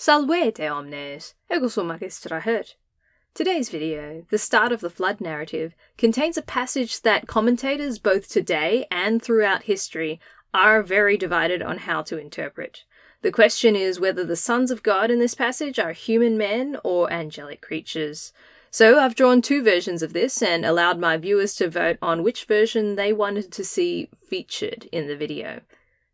Salvete omnes, ego magis trahet. Today's video, the start of the flood narrative, contains a passage that commentators both today and throughout history are very divided on how to interpret. The question is whether the sons of God in this passage are human men or angelic creatures. So I've drawn two versions of this and allowed my viewers to vote on which version they wanted to see featured in the video.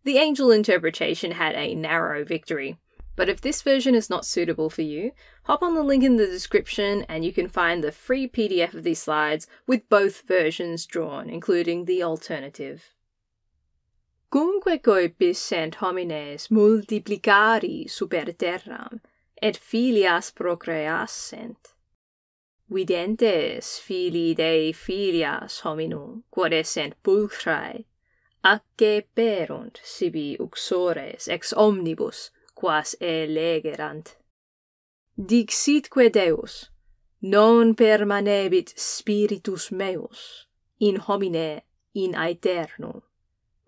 The angel interpretation had a narrow victory. But if this version is not suitable for you, hop on the link in the description and you can find the free PDF of these slides with both versions drawn, including the alternative. Cumque coepis sent homines multiplicari super terram, et filias procreassent. Videntes filii Dei filias hominum, quod essent pulchrae, acce perunt sibi uxores ex omnibus quas elegerant. Dixitque Deus, non permanebit spiritus meus in homine in aeternum,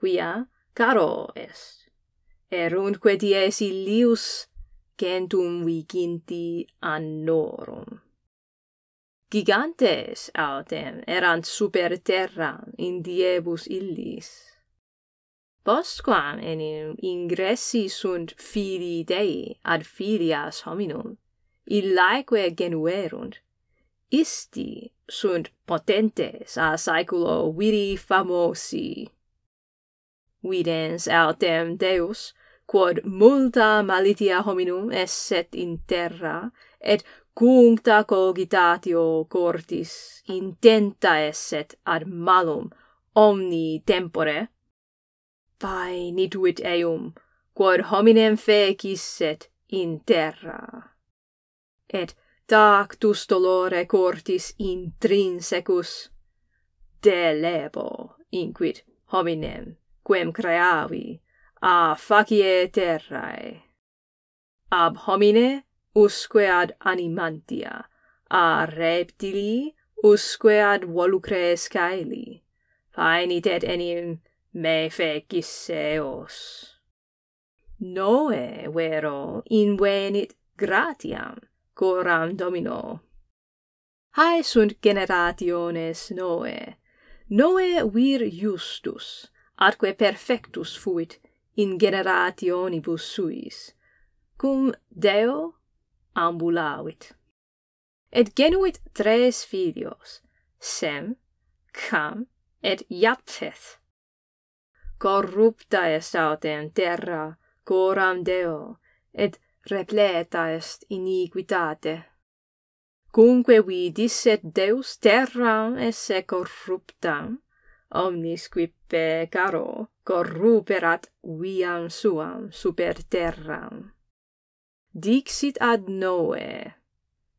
quia caro est. Eruntque dies illius gentum viginti annorum. Gigantes autem erant super terra in diebus illis postquam enim ingressi sunt fili Dei ad filias hominum, illaeque genuerunt, isti sunt potentes a saeculo viri famosi. Videns autem Deus, quod multa malitia hominum esset in terra, et cuncta cogitatio cortis intenta esset ad malum omni tempore, fai nituit eum, quod hominem fecis set in terra. Et tactus dolore cortis intrinsecus, delebo inquit hominem, quem creavi, a facie terrae. Ab homine usque ad animantia, a reptili usque ad volucre scaeli, fainit et enim me fecisseos. Noe, vero, invenit gratiam coram domino. Hae sunt generationes Noe. Noe vir justus, atque perfectus fuit in generationibus suis, cum Deo ambulavit. Et genuit tres filios, Sem, Cam, et Japheth corrupta est autem terra coram Deo, et repleta est iniquitate. Cunque vidisset Deus terram esse corruptam, omnis qui pecaro corruperat viam suam super terram. Dixit ad Noe,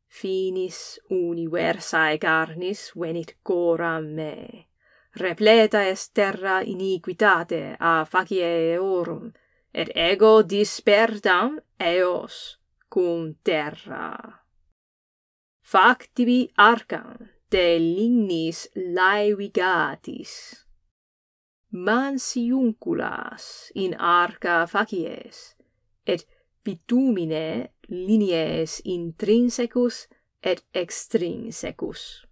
finis universae carnis venit coram mei repleta est terra iniquitate a facie eorum, et ego disperdam eos cum terra. Factibi arcam de lignis laevigatis. Mansiunculas in arca facies, et bitumine linies intrinsecus et extrinsecus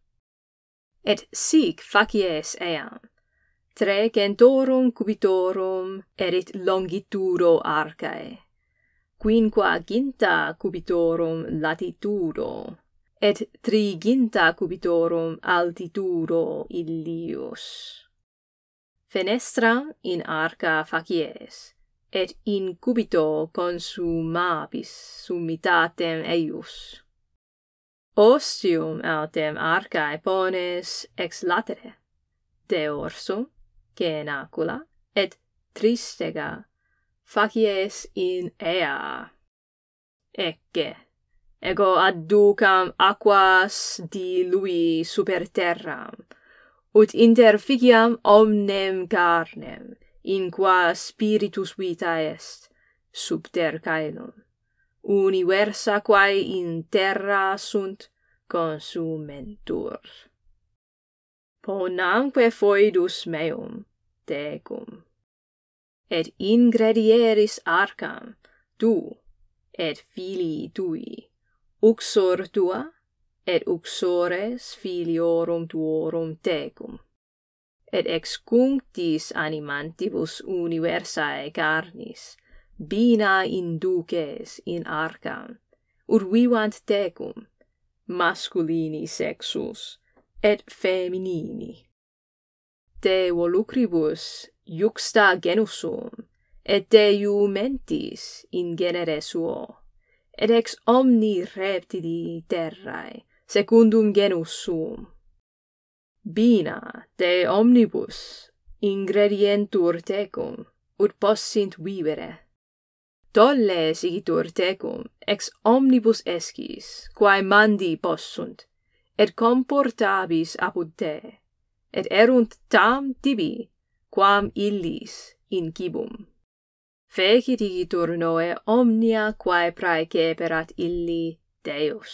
et sic facies eam. Tre cubitorum erit longitudo arcae, quinqua ginta cubitorum latitudo, et tri ginta cubitorum altitudo illius. Fenestram in arca facies, et in cubito consumabis summitatem eius ostium autem arcae pones ex latere, de orsum, genacula, et tristega, facies in ea. Ecce, ego adducam aquas dilui super terram, ut interficiam omnem carnem, in qua spiritus vita est, subter caelum universa quae in terra sunt consumentur. Ponamque foidus meum, tecum, et ingredieris arcam, tu, et filii tui, uxor tua, et uxores filiorum tuorum tecum et cunctis animantibus universae carnis, bina induces in arcam, ur vivant tecum, masculini sexus, et feminini. Te volucribus juxta genusum, et de iumentis in genere suo, et ex omni reptidi terrae, secundum genus sum. Bina de omnibus ingredientur tecum, ut possint vivere tolle sigitur tecum ex omnibus esquis quae mandi possunt et comportabis apud te et erunt tam tibi quam illis in cibum fege digitur noe omnia quae praeceperat illi deus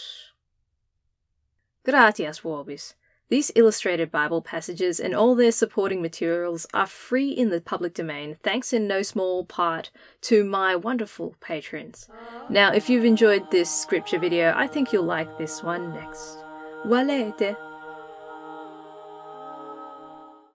gratias vobis These illustrated Bible passages and all their supporting materials are free in the public domain, thanks in no small part to my wonderful patrons. Now, if you've enjoyed this scripture video, I think you'll like this one next.